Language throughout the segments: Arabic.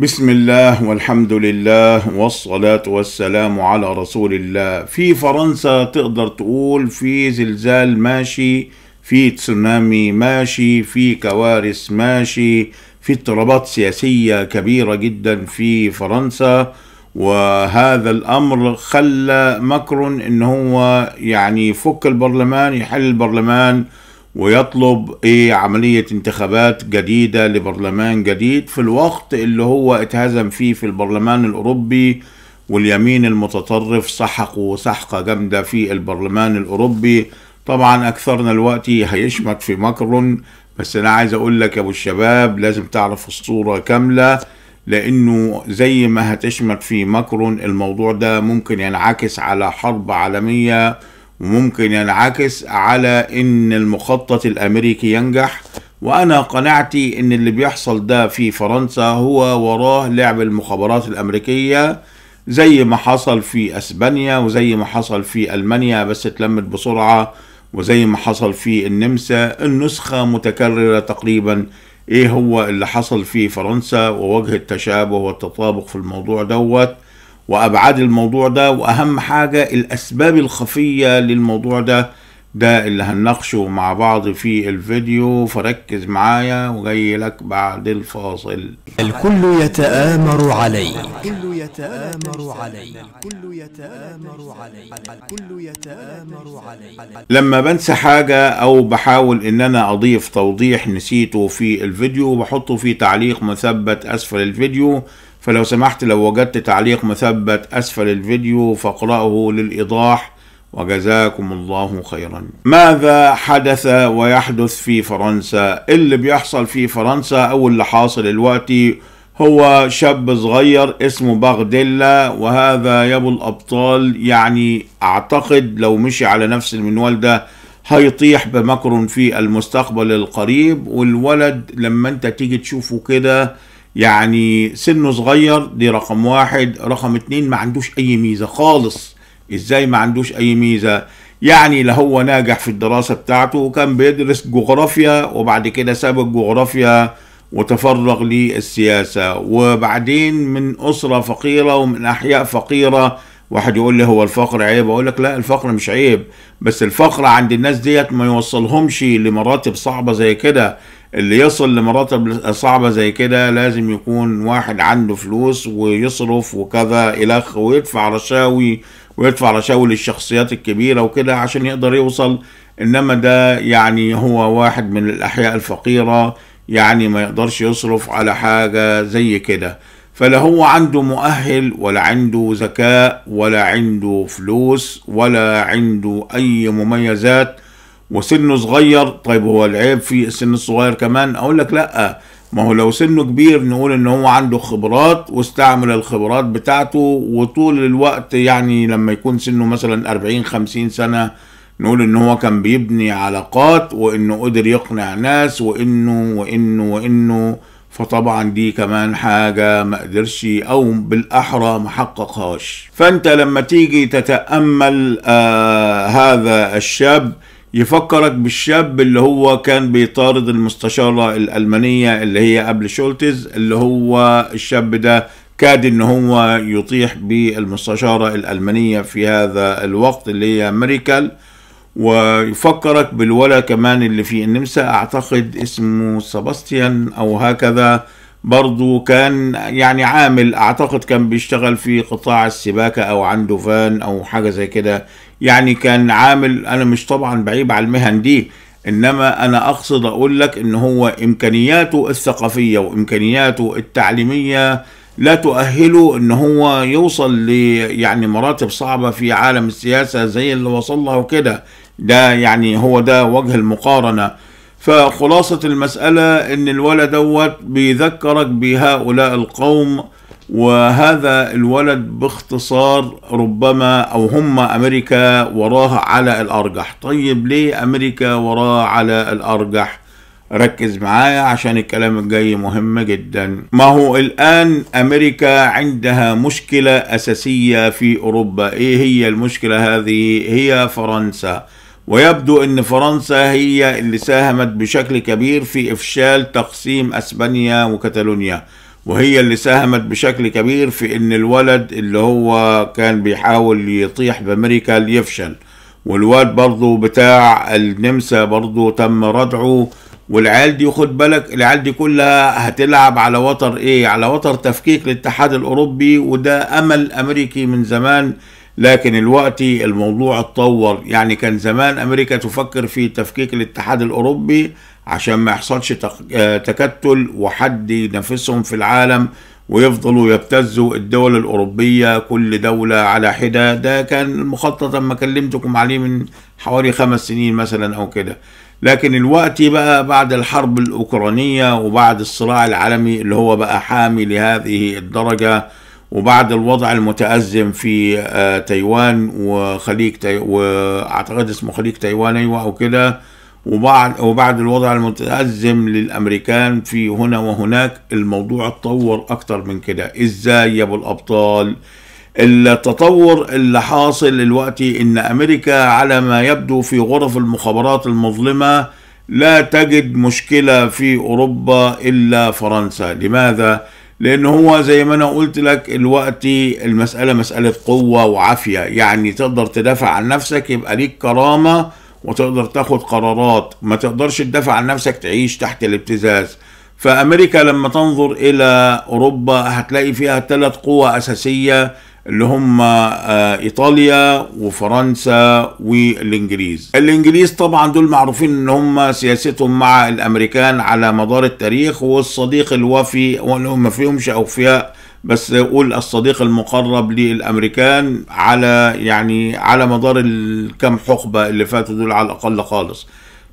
بسم الله والحمد لله والصلاة والسلام على رسول الله في فرنسا تقدر تقول في زلزال ماشي في تسونامي ماشي في كوارث ماشي في اضطرابات سياسية كبيرة جدا في فرنسا وهذا الأمر خلى ماكرون إن هو يعني يفك البرلمان يحل البرلمان ويطلب ايه عملية انتخابات جديدة لبرلمان جديد في الوقت اللي هو اتهزم فيه في البرلمان الاوروبي واليمين المتطرف سحق سحقة جامدة في البرلمان الاوروبي طبعا اكثرنا الوقت هيشمت في ماكرون بس انا عايز اقول لك يا ابو الشباب لازم تعرف الصورة كاملة لانه زي ما هتشمت في ماكرون الموضوع ده ممكن ينعكس على حرب عالمية وممكن ينعكس على ان المخطط الامريكي ينجح وانا قناعتي ان اللي بيحصل ده في فرنسا هو وراه لعب المخابرات الامريكيه زي ما حصل في اسبانيا وزي ما حصل في المانيا بس اتلمت بسرعه وزي ما حصل في النمسا النسخه متكرره تقريبا ايه هو اللي حصل في فرنسا ووجه التشابه والتطابق في الموضوع دوت وأبعاد الموضوع ده وأهم حاجة الأسباب الخفية للموضوع ده ده اللي هنناقشه مع بعض في الفيديو فركز معايا وجاي لك بعد الفاصل الكل يتآمر علي الكل يتآمر علي الكل يتآمر علي الكل يتآمر علي لما بنسى حاجة أو بحاول إن أنا أضيف توضيح نسيته في الفيديو بحطه في تعليق مثبت أسفل الفيديو فلو سمحت لو وجدت تعليق مثبت أسفل الفيديو فاقرأه للإيضاح وجزاكم الله خيرا ماذا حدث ويحدث في فرنسا إيه اللي بيحصل في فرنسا أو اللي حاصل الوقتي هو شاب صغير اسمه باغديلا وهذا ابو الأبطال يعني أعتقد لو مشي على نفس المنوال ده هيطيح بمكر في المستقبل القريب والولد لما انت تيجي تشوفه كده يعني سنه صغير دي رقم واحد رقم اتنين ما عندوش اي ميزة خالص ازاي ما عندوش اي ميزة يعني لهو هو ناجح في الدراسة بتاعته وكان بيدرس جغرافيا وبعد كده ساب الجغرافيا وتفرغ للسياسة وبعدين من أسرة فقيرة ومن أحياء فقيرة واحد يقول لي هو الفقر عيب اقول لك لا الفقر مش عيب بس الفقر عند الناس ديت ما يوصلهمش لمراتب صعبه زي كده اللي يصل لمراتب صعبة زي كده لازم يكون واحد عنده فلوس ويصرف وكذا إلخ ويدفع رشاوي ويدفع رشاوي للشخصيات الكبيرة وكده عشان يقدر يوصل إنما ده يعني هو واحد من الأحياء الفقيرة يعني ما يقدرش يصرف على حاجة زي كده فلا هو عنده مؤهل ولا عنده ذكاء ولا عنده فلوس ولا عنده أي مميزات وسنه صغير طيب هو العيب في السن الصغير كمان اقول لك لا ما هو لو سنه كبير نقول ان هو عنده خبرات واستعمل الخبرات بتاعته وطول الوقت يعني لما يكون سنه مثلا 40 50 سنه نقول ان هو كان بيبني علاقات وانه قدر يقنع ناس وانه وانه وانه فطبعا دي كمان حاجة ما قدرش أو بالأحرى ما حققهاش فأنت لما تيجي تتأمل آه هذا الشاب يفكرك بالشاب اللي هو كان بيطارد المستشارة الألمانية اللي هي قبل شولتز اللي هو الشاب ده كاد ان هو يطيح بالمستشارة الألمانية في هذا الوقت اللي هي ميريكال ويفكرك بالولا كمان اللي في النمسا اعتقد اسمه سباستيان او هكذا برضو كان يعني عامل اعتقد كان بيشتغل في قطاع السباكة او عنده فان او حاجة زي كده يعني كان عامل انا مش طبعا بعيب على المهن دي انما انا اقصد اقول لك ان هو امكانياته الثقافيه وامكانياته التعليميه لا تؤهله ان هو يوصل ل يعني مراتب صعبه في عالم السياسه زي اللي وصل له كده ده يعني هو ده وجه المقارنه فخلاصه المساله ان الولد دوت بيذكرك بهؤلاء القوم وهذا الولد باختصار ربما او هم امريكا وراها على الارجح طيب ليه امريكا وراها على الارجح ركز معايا عشان الكلام الجاي مهم جدا ما هو الان امريكا عندها مشكله اساسيه في اوروبا ايه هي المشكله هذه هي فرنسا ويبدو ان فرنسا هي اللي ساهمت بشكل كبير في افشال تقسيم اسبانيا وكتالونيا وهي اللي ساهمت بشكل كبير في ان الولد اللي هو كان بيحاول يطيح بامريكا يفشل والواد برضه بتاع النمسا برضه تم ردعه والعيال دي خد بالك العيال دي كلها هتلعب على وتر ايه على وتر تفكيك الاتحاد الاوروبي وده امل امريكي من زمان لكن الوقت الموضوع اتطور يعني كان زمان امريكا تفكر في تفكيك الاتحاد الاوروبي عشان ما يحصلش آه، تكتل وحد ينافسهم في العالم ويفضلوا يبتزوا الدول الأوروبية كل دولة على حدة ده كان المخطط لما كلمتكم عليه من حوالي خمس سنين مثلا أو كده لكن الوقت بقى بعد الحرب الأوكرانية وبعد الصراع العالمي اللي هو بقى حامي لهذه الدرجة وبعد الوضع المتأزم في آه، تايوان وخليج تاي... واعتقد اسمه خليج تايوان أيوة أو كده وبعد وبعد الوضع المتأزم للأمريكان في هنا وهناك الموضوع اتطور أكتر من كده إزاي يا أبو الأبطال التطور اللي حاصل دلوقتي إن أمريكا على ما يبدو في غرف المخابرات المظلمة لا تجد مشكلة في أوروبا إلا فرنسا لماذا؟ لأن هو زي ما أنا قلت لك الوقت المسألة مسألة قوة وعافية يعني تقدر تدافع عن نفسك يبقى ليك كرامة وتقدر تاخد قرارات ما تقدرش تدافع عن نفسك تعيش تحت الابتزاز فامريكا لما تنظر الى اوروبا هتلاقي فيها ثلاث قوى اساسيه اللي هم آه، ايطاليا وفرنسا والانجليز الانجليز طبعا دول معروفين ان هم سياستهم مع الامريكان على مدار التاريخ والصديق الوفي وان هم فيهمش اوفياء بس قول الصديق المقرب للامريكان على يعني على مدار الكام حقبه اللي فاتوا دول على الاقل خالص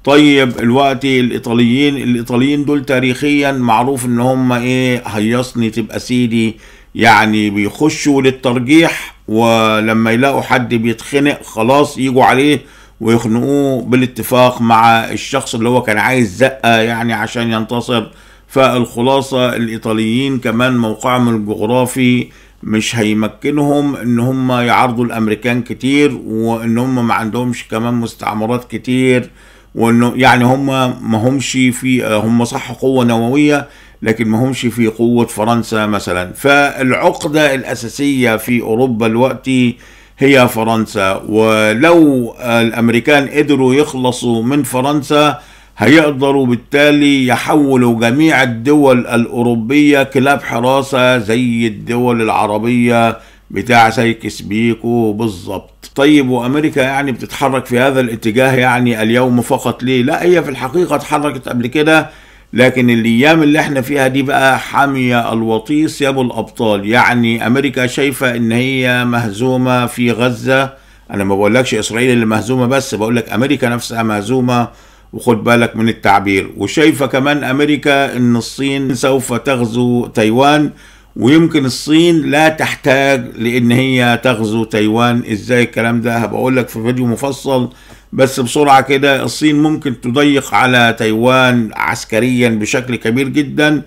طيب الوقت الايطاليين الايطاليين دول تاريخيا معروف ان هم ايه هيصني تبقى سيدي يعني بيخشوا للترجيح ولما يلاقوا حد بيتخنق خلاص يجوا عليه ويخنقوه بالاتفاق مع الشخص اللي هو كان عايز زقه يعني عشان ينتصر فالخلاصة الإيطاليين كمان موقعهم الجغرافي مش هيمكنهم ان هم يعارضوا الامريكان كتير وان هم ما عندهمش كمان مستعمرات كتير وانه يعني هم ما همش في هم صح قوه نوويه لكن ما همش في قوه فرنسا مثلا فالعقده الاساسيه في اوروبا دلوقتي هي فرنسا ولو الامريكان قدروا يخلصوا من فرنسا هيقدروا بالتالي يحولوا جميع الدول الأوروبية كلاب حراسة زي الدول العربية بتاع سايكس بيكو بالظبط طيب وامريكا يعني بتتحرك في هذا الاتجاه يعني اليوم فقط ليه لا هي في الحقيقه اتحركت قبل كده لكن الايام اللي احنا فيها دي بقى حاميه الوطيس يا ابو الابطال يعني امريكا شايفه ان هي مهزومه في غزه انا ما بقولكش اسرائيل اللي مهزومه بس بقولك امريكا نفسها مهزومه وخد بالك من التعبير وشايفة كمان أمريكا أن الصين سوف تغزو تايوان ويمكن الصين لا تحتاج لأن هي تغزو تايوان إزاي الكلام ده هبقول لك في فيديو مفصل بس بسرعة كده الصين ممكن تضيق على تايوان عسكريا بشكل كبير جدا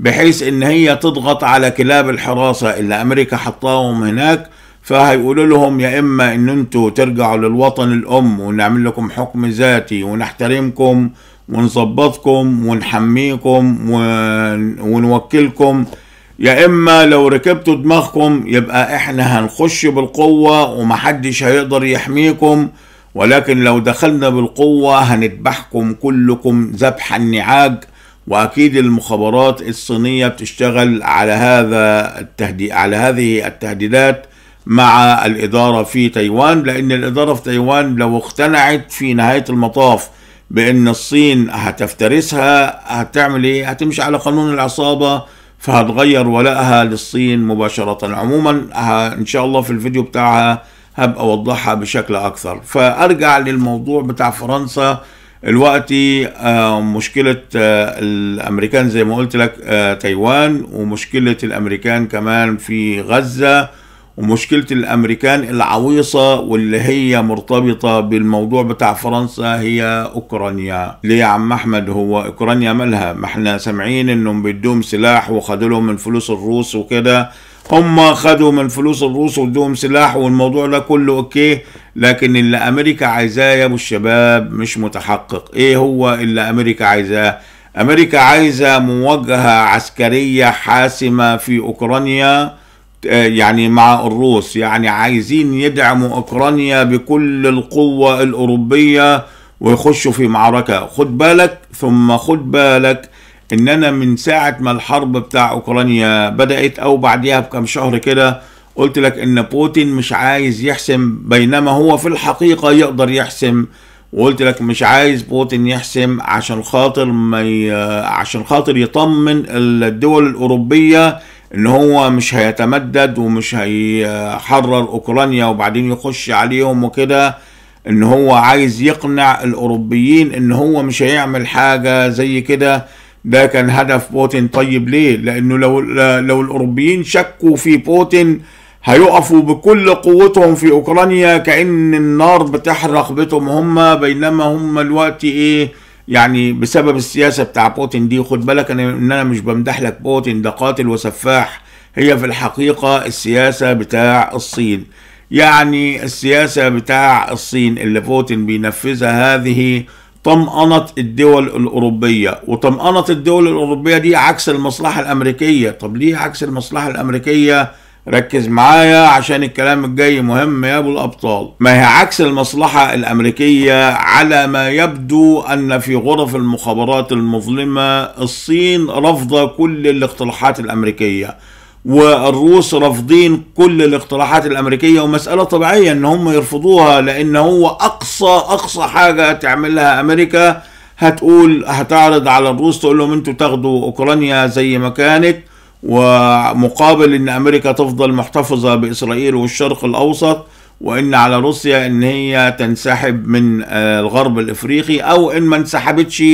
بحيث ان هي تضغط على كلاب الحراسة اللي امريكا حطاهم هناك فهيقولوا لهم يا اما ان انتوا ترجعوا للوطن الام ونعمل لكم حكم ذاتي ونحترمكم ونظبطكم ونحميكم ونوكلكم يا اما لو ركبتوا دماغكم يبقى احنا هنخش بالقوه ومحدش هيقدر يحميكم ولكن لو دخلنا بالقوه هنذبحكم كلكم ذبح النعاج واكيد المخابرات الصينيه بتشتغل على هذا التهدي على هذه التهديدات مع الإدارة في تايوان لأن الإدارة في تايوان لو اقتنعت في نهاية المطاف بأن الصين هتفترسها هتعمل إيه؟ هتمشي على قانون العصابة فهتغير ولائها للصين مباشرة عموما إن شاء الله في الفيديو بتاعها هبقى أوضحها بشكل أكثر فأرجع للموضوع بتاع فرنسا الوقت آه، مشكلة آه، الأمريكان زي ما قلت لك آه، تايوان ومشكلة الأمريكان كمان في غزة ومشكلة الأمريكان العويصة واللي هي مرتبطة بالموضوع بتاع فرنسا هي أوكرانيا ليه يا عم أحمد هو أوكرانيا مالها ما احنا سامعين إنهم بيدوهم سلاح وخدوا لهم من فلوس الروس وكده هم خدوا من فلوس الروس وادوهم سلاح والموضوع ده كله اوكي لكن اللي امريكا عايزاه يا ابو الشباب مش متحقق ايه هو اللي امريكا عايزاه امريكا عايزه مواجهه عسكريه حاسمه في اوكرانيا يعني مع الروس يعني عايزين يدعموا اوكرانيا بكل القوة الاوروبية ويخشوا في معركة خد بالك ثم خد بالك ان انا من ساعة ما الحرب بتاع اوكرانيا بدأت او بعديها بكم شهر كده قلت لك ان بوتين مش عايز يحسم بينما هو في الحقيقة يقدر يحسم وقلت لك مش عايز بوتين يحسم عشان خاطر ما ي... عشان خاطر يطمن الدول الاوروبيه ان هو مش هيتمدد ومش هيحرر اوكرانيا وبعدين يخش عليهم وكده ان هو عايز يقنع الاوروبيين ان هو مش هيعمل حاجه زي كده ده كان هدف بوتين طيب ليه لانه لو لو الاوروبيين شكوا في بوتين هيقفوا بكل قوتهم في اوكرانيا كان النار بتحرق بيتهم هم بينما هم دلوقتي ايه يعني بسبب السياسه بتاع بوتين دي خد بالك انا ان انا مش بمدح لك بوتين ده قاتل وسفاح هي في الحقيقه السياسه بتاع الصين يعني السياسه بتاع الصين اللي بوتين بينفذها هذه طمأنت الدول الأوروبية وطمأنت الدول الأوروبية دي عكس المصلحة الأمريكية طب ليه عكس المصلحة الأمريكية ركز معايا عشان الكلام الجاي مهم يا ابو الابطال ما هي عكس المصلحه الامريكيه على ما يبدو ان في غرف المخابرات المظلمه الصين رافضه كل الاقتراحات الامريكيه والروس رافضين كل الاقتراحات الامريكيه ومساله طبيعيه ان هم يرفضوها لان هو اقصى اقصى حاجه تعملها امريكا هتقول هتعرض على الروس تقول لهم انتوا تاخدوا اوكرانيا زي ما كانت ومقابل ان امريكا تفضل محتفظه باسرائيل والشرق الاوسط وان على روسيا ان هي تنسحب من آه، الغرب الافريقي او ان ما انسحبتش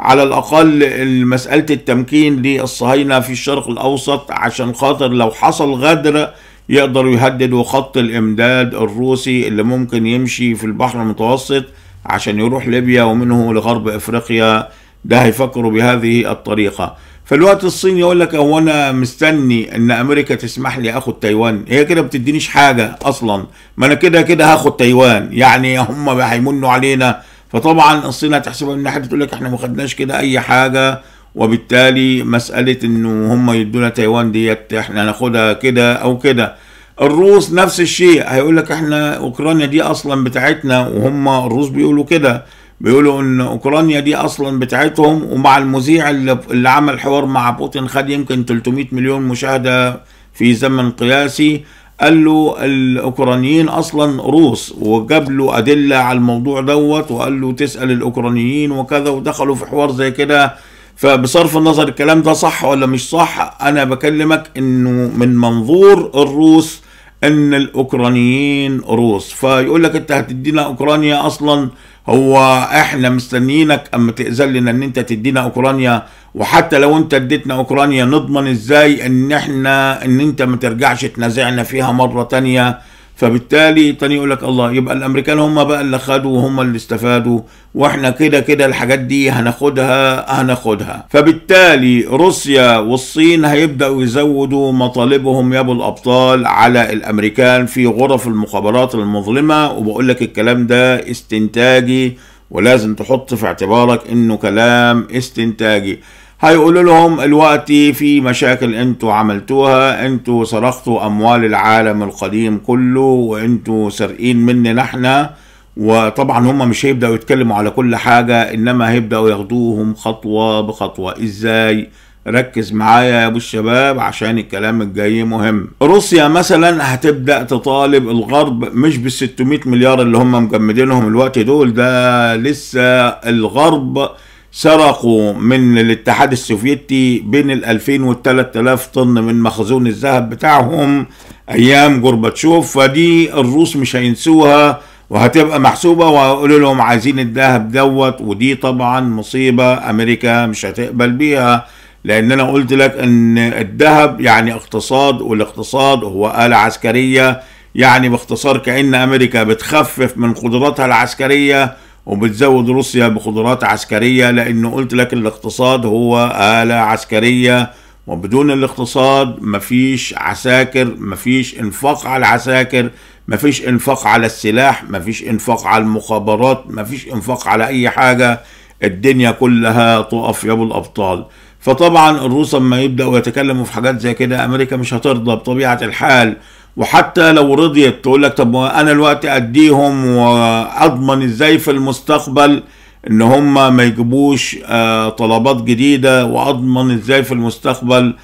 على الاقل مساله التمكين للصهاينه في الشرق الاوسط عشان خاطر لو حصل غدر يقدروا يهددوا خط الامداد الروسي اللي ممكن يمشي في البحر المتوسط عشان يروح ليبيا ومنه لغرب افريقيا ده هيفكروا بهذه الطريقه فالوقت الصيني يقول لك هو انا مستني ان امريكا تسمح لي اخد تايوان هي كده بتدينيش حاجه اصلا ما انا كده كده هاخد تايوان يعني هم هيمنوا علينا فطبعا الصين هتحسبها من ناحيه تقول لك احنا ما خدناش كده اي حاجه وبالتالي مساله انه هم يدونا تايوان ديت احنا هناخدها كده او كده الروس نفس الشيء هيقول لك احنا اوكرانيا دي اصلا بتاعتنا وهم الروس بيقولوا كده بيقولوا ان اوكرانيا دي اصلا بتاعتهم ومع المذيع اللي عمل حوار مع بوتين خد يمكن 300 مليون مشاهده في زمن قياسي قال له الاوكرانيين اصلا روس وجاب له ادله على الموضوع دوت وقال له تسال الاوكرانيين وكذا ودخلوا في حوار زي كده فبصرف النظر الكلام ده صح ولا مش صح انا بكلمك انه من منظور الروس ان الاوكرانيين روس فيقول لك انت هتدينا اوكرانيا اصلا هو احنا مستنيينك اما تاذن لنا ان انت تدينا اوكرانيا وحتى لو انت اديتنا اوكرانيا نضمن ازاي ان احنا ان انت ما ترجعش تنازعنا فيها مره تانيه فبالتالي تاني يقول لك الله يبقى الامريكان هم بقى اللي خدوا وهم اللي استفادوا واحنا كده كده الحاجات دي هناخدها هناخدها فبالتالي روسيا والصين هيبداوا يزودوا مطالبهم يا ابو الابطال على الامريكان في غرف المخابرات المظلمه وبقول لك الكلام ده استنتاجي ولازم تحط في اعتبارك انه كلام استنتاجي هيقولوا لهم الوقت في مشاكل انتوا عملتوها انتوا سرقتوا اموال العالم القديم كله وانتوا سارقين مننا احنا وطبعا هم مش هيبداوا يتكلموا على كل حاجه انما هيبداوا ياخدوهم خطوه بخطوه ازاي ركز معايا يا ابو الشباب عشان الكلام الجاي مهم روسيا مثلا هتبدا تطالب الغرب مش بال 600 مليار اللي هم مجمدينهم الوقت دول ده لسه الغرب سرقوا من الاتحاد السوفيتي بين ال 2000 وال 3000 طن من مخزون الذهب بتاعهم ايام جورباتشوف فدي الروس مش هينسوها وهتبقى محسوبه وهيقولوا لهم عايزين الذهب دوت ودي طبعا مصيبه امريكا مش هتقبل بيها لان انا قلت لك ان الذهب يعني اقتصاد والاقتصاد هو اله عسكريه يعني باختصار كان امريكا بتخفف من قدراتها العسكريه وبتزود روسيا بقدرات عسكرية لأنه قلت لك الاقتصاد هو آلة عسكرية وبدون الاقتصاد مفيش عساكر مفيش انفاق على العساكر مفيش انفاق على السلاح مفيش انفاق على المخابرات مفيش انفاق على اي حاجة الدنيا كلها تقف يا ابو الابطال فطبعا الروس لما يبداوا يتكلموا في حاجات زي كده امريكا مش هترضى بطبيعه الحال وحتى لو رضيت تقول لك طب انا الوقت اديهم واضمن ازاي في المستقبل ان هم ما يجيبوش آه، طلبات جديده واضمن ازاي في المستقبل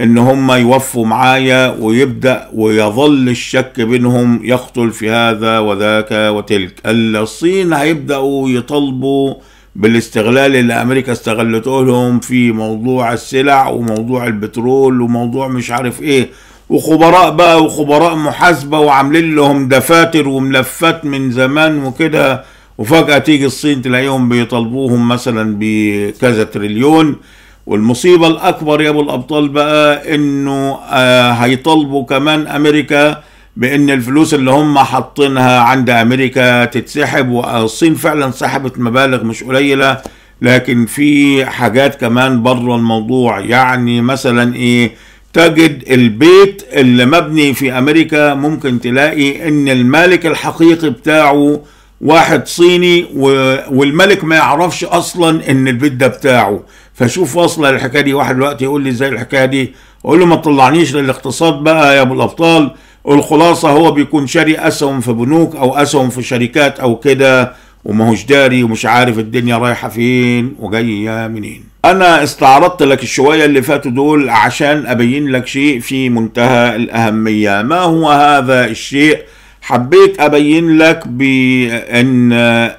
ان هم يوفوا معايا ويبدا ويظل الشك بينهم يقتل في هذا وذاك وتلك الصين هيبداوا يطالبوا بالاستغلال اللي امريكا استغلته لهم في موضوع السلع وموضوع البترول وموضوع مش عارف ايه وخبراء بقى وخبراء محاسبة وعاملين لهم دفاتر وملفات من زمان وكده وفجأة تيجي الصين تلاقيهم بيطالبوهم مثلا بكذا تريليون والمصيبة الأكبر يا أبو الأبطال بقى إنه آه هيطالبوا كمان أمريكا بإن الفلوس اللي هم حاطينها عند أمريكا تتسحب والصين فعلا سحبت مبالغ مش قليلة لكن في حاجات كمان بره الموضوع يعني مثلا إيه تجد البيت اللي مبني في امريكا ممكن تلاقي ان المالك الحقيقي بتاعه واحد صيني والملك ما يعرفش اصلا ان البيت ده بتاعه فشوف اصلا الحكايه دي واحد الوقت يقول لي ازاي الحكايه دي اقول له ما تطلعنيش للاقتصاد بقى يا ابو الابطال الخلاصه هو بيكون شاري اسهم في بنوك او اسهم في شركات او كده وماهوش داري ومش عارف الدنيا رايحه فين وجايه منين انا استعرضت لك الشوية اللي فاتوا دول عشان ابين لك شيء في منتهى الاهمية ما هو هذا الشيء حبيت ابين لك بان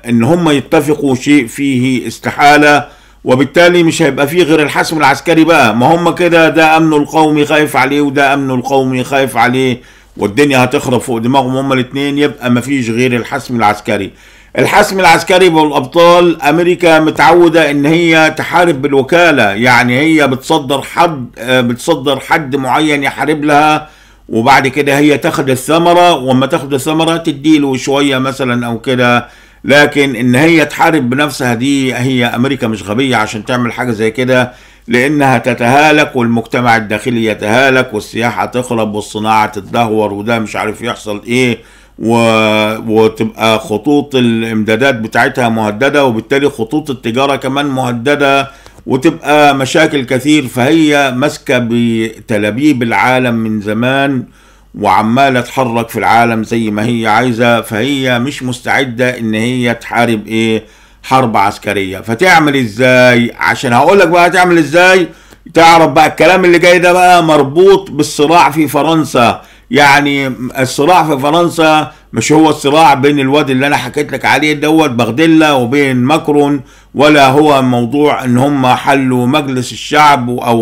ان هم يتفقوا شيء فيه استحالة وبالتالي مش هيبقى فيه غير الحسم العسكري بقى ما هم كده ده امن القومي خايف عليه وده امن القومي خايف عليه والدنيا هتخرب فوق دماغهم هما الاثنين يبقى مفيش غير الحسم العسكري الحسم العسكري والابطال امريكا متعوده ان هي تحارب بالوكاله يعني هي بتصدر حد آه، بتصدر حد معين يحارب لها وبعد كده هي تاخد الثمره وما تاخد الثمره تديله شويه مثلا او كده لكن ان هي تحارب بنفسها دي هي امريكا مش غبيه عشان تعمل حاجه زي كده لانها تتهالك والمجتمع الداخلي يتهالك والسياحه تخرب والصناعه تدهور وده مش عارف يحصل ايه و... وتبقى خطوط الامدادات بتاعتها مهدده وبالتالي خطوط التجاره كمان مهدده وتبقى مشاكل كثير فهي ماسكه بتلابيب العالم من زمان وعماله تحرك في العالم زي ما هي عايزه فهي مش مستعده ان هي تحارب ايه حرب عسكريه فتعمل ازاي عشان هقول لك بقى هتعمل ازاي تعرف بقى الكلام اللي جاي ده بقى مربوط بالصراع في فرنسا يعني الصراع في فرنسا مش هو الصراع بين الواد اللي انا حكيت لك عليه دوت بغدلة وبين ماكرون ولا هو موضوع ان هم حلوا مجلس الشعب او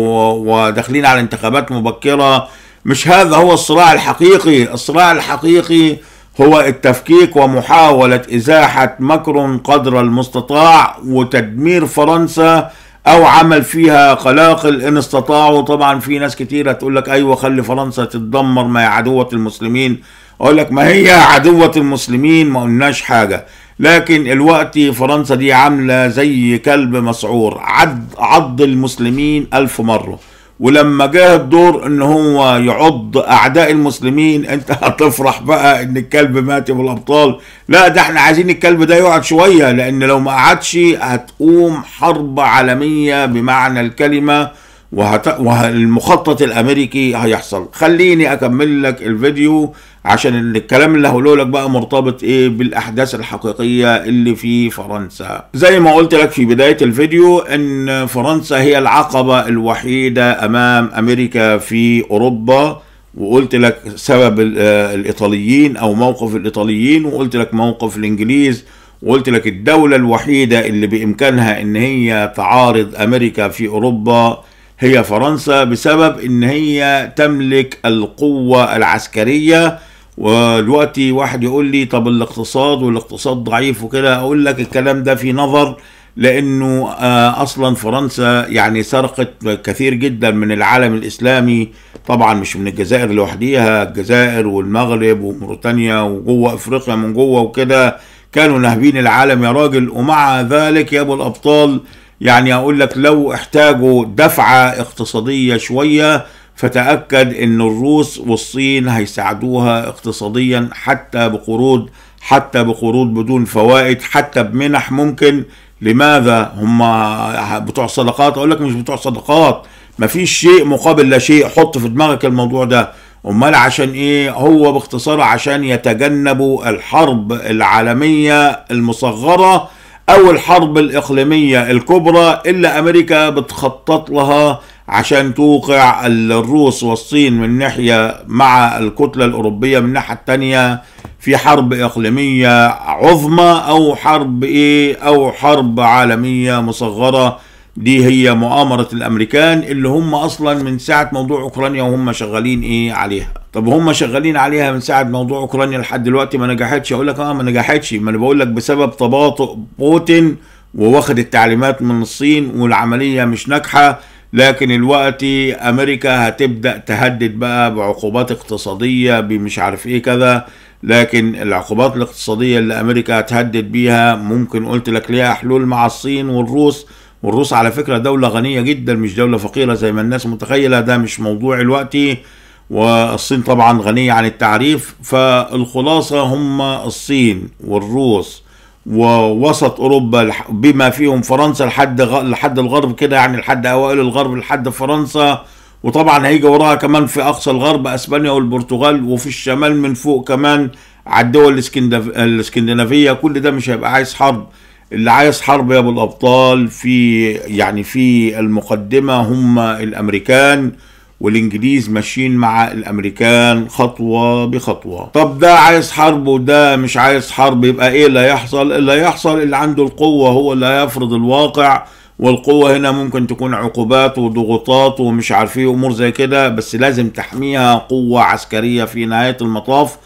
وداخلين على انتخابات مبكرة مش هذا هو الصراع الحقيقي الصراع الحقيقي هو التفكيك ومحاولة ازاحة ماكرون قدر المستطاع وتدمير فرنسا او عمل فيها قلاقل ان استطاعوا طبعا في ناس كتيره تقول لك ايوه خلي فرنسا تتدمر ما هي عدوه المسلمين اقول لك ما هي عدوه المسلمين ما قلناش حاجه لكن الوقت فرنسا دي عامله زي كلب مسعور عض عض المسلمين الف مره ولما جه الدور ان هو يعض اعداء المسلمين انت هتفرح بقى ان الكلب مات بالابطال الابطال لا ده احنا عايزين الكلب ده يقعد شويه لان لو ما قعدش هتقوم حرب عالميه بمعنى الكلمه وهت... والمخطط الامريكي هيحصل خليني اكمل لك الفيديو عشان الكلام اللي هقوله لك بقى مرتبط ايه بالاحداث الحقيقيه اللي في فرنسا زي ما قلت لك في بدايه الفيديو ان فرنسا هي العقبه الوحيده امام امريكا في اوروبا وقلت لك سبب الايطاليين او موقف الايطاليين وقلت لك موقف الانجليز وقلت لك الدوله الوحيده اللي بامكانها ان هي تعارض امريكا في اوروبا هي فرنسا بسبب ان هي تملك القوة العسكرية ودلوقتي واحد يقول لي طب الاقتصاد والاقتصاد ضعيف وكده اقول لك الكلام ده في نظر لانه آه، اصلا فرنسا يعني سرقت كثير جدا من العالم الاسلامي طبعا مش من الجزائر لوحديها الجزائر والمغرب وموريتانيا وجوه افريقيا من جوه وكده كانوا ناهبين العالم يا راجل ومع ذلك يا ابو الابطال يعني اقول لك لو احتاجوا دفعه اقتصاديه شويه فتاكد ان الروس والصين هيساعدوها اقتصاديا حتى بقروض حتى بقروض بدون فوائد حتى بمنح ممكن لماذا هم بتوع صدقات اقول لك مش بتوع صدقات ما فيش شيء مقابل لا شيء حط في دماغك الموضوع ده امال عشان ايه هو باختصار عشان يتجنبوا الحرب العالميه المصغره أو الحرب الإقليمية الكبرى اللي أمريكا بتخطط لها عشان توقع الروس والصين من ناحية مع الكتلة الأوروبية من الناحية التانية في حرب إقليمية عظمى أو حرب إيه أو حرب عالمية مصغرة دي هي مؤامرة الأمريكان اللي هم أصلا من ساعة موضوع أوكرانيا وهم شغالين إيه عليها طب هم شغالين عليها من ساعة موضوع أوكرانيا لحد دلوقتي ما نجحتش أقول لك أه ما نجحتش ما أنا بقول لك بسبب تباطؤ بوتين وواخد التعليمات من الصين والعملية مش ناجحة لكن الوقت أمريكا هتبدأ تهدد بقى بعقوبات اقتصادية بمش عارف إيه كذا لكن العقوبات الاقتصادية اللي أمريكا هتهدد بيها ممكن قلت لك ليها حلول مع الصين والروس والروس على فكرة دولة غنية جدا مش دولة فقيرة زي ما الناس متخيلة ده مش موضوع الوقت والصين طبعا غنية عن التعريف فالخلاصة هم الصين والروس ووسط اوروبا بما فيهم فرنسا لحد لحد الغرب كده يعني لحد اوائل الغرب لحد فرنسا وطبعا هيجي وراها كمان في اقصى الغرب اسبانيا والبرتغال وفي الشمال من فوق كمان على الدول الاسكندنافيه كل ده مش هيبقى عايز حرب اللي عايز حرب يا ابو الابطال في يعني في المقدمه هم الامريكان والانجليز ماشيين مع الامريكان خطوه بخطوه طب ده عايز حرب وده مش عايز حرب يبقى ايه اللي يحصل اللي يحصل اللي عنده القوه هو اللي هيفرض الواقع والقوة هنا ممكن تكون عقوبات وضغوطات ومش عارف ايه امور زي كده بس لازم تحميها قوة عسكرية في نهاية المطاف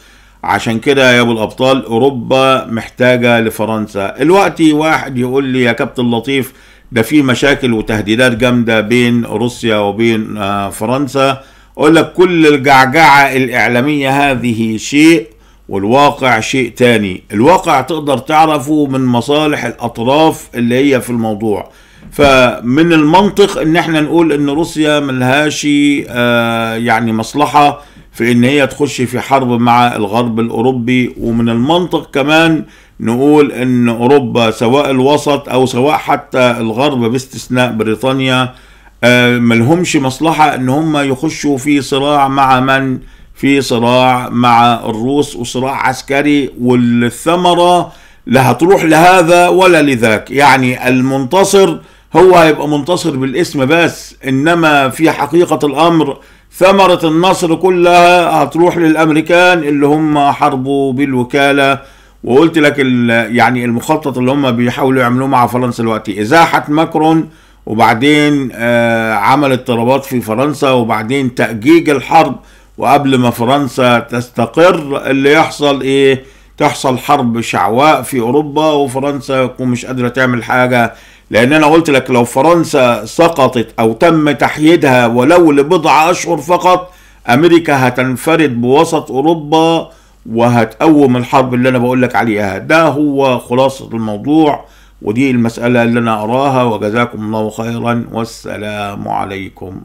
عشان كده يا ابو الابطال اوروبا محتاجه لفرنسا الوقت واحد يقول لي يا كابتن لطيف ده في مشاكل وتهديدات جامده بين روسيا وبين آه، فرنسا اقول لك كل الجعجعه الاعلاميه هذه شيء والواقع شيء تاني الواقع تقدر تعرفه من مصالح الاطراف اللي هي في الموضوع فمن المنطق ان احنا نقول ان روسيا ملهاش آه، يعني مصلحه في ان هي تخش في حرب مع الغرب الاوروبي ومن المنطق كمان نقول ان اوروبا سواء الوسط او سواء حتى الغرب باستثناء بريطانيا آه، ملهمش مصلحة ان هم يخشوا في صراع مع من في صراع مع الروس وصراع عسكري والثمرة لا هتروح لهذا ولا لذاك يعني المنتصر هو هيبقى منتصر بالاسم بس انما في حقيقة الامر ثمرة النصر كلها هتروح للامريكان اللي هم حاربوا بالوكالة وقلت لك يعني المخطط اللي هم بيحاولوا يعملوه مع فرنسا دلوقتي ازاحة ماكرون وبعدين آه، عمل اضطرابات في فرنسا وبعدين تأجيج الحرب وقبل ما فرنسا تستقر اللي يحصل ايه تحصل حرب شعواء في اوروبا وفرنسا تكون مش قادرة تعمل حاجة لأن أنا قلت لك لو فرنسا سقطت أو تم تحييدها ولو لبضع أشهر فقط أمريكا هتنفرد بوسط أوروبا وهتقوم الحرب اللي أنا بقول لك عليها ده هو خلاصة الموضوع ودي المسألة اللي أنا أراها وجزاكم الله خيرا والسلام عليكم